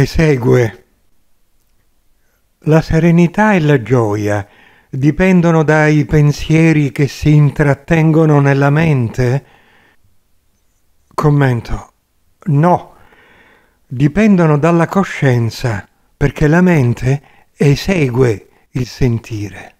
esegue. La serenità e la gioia dipendono dai pensieri che si intrattengono nella mente? Commento. No, dipendono dalla coscienza, perché la mente esegue il sentire.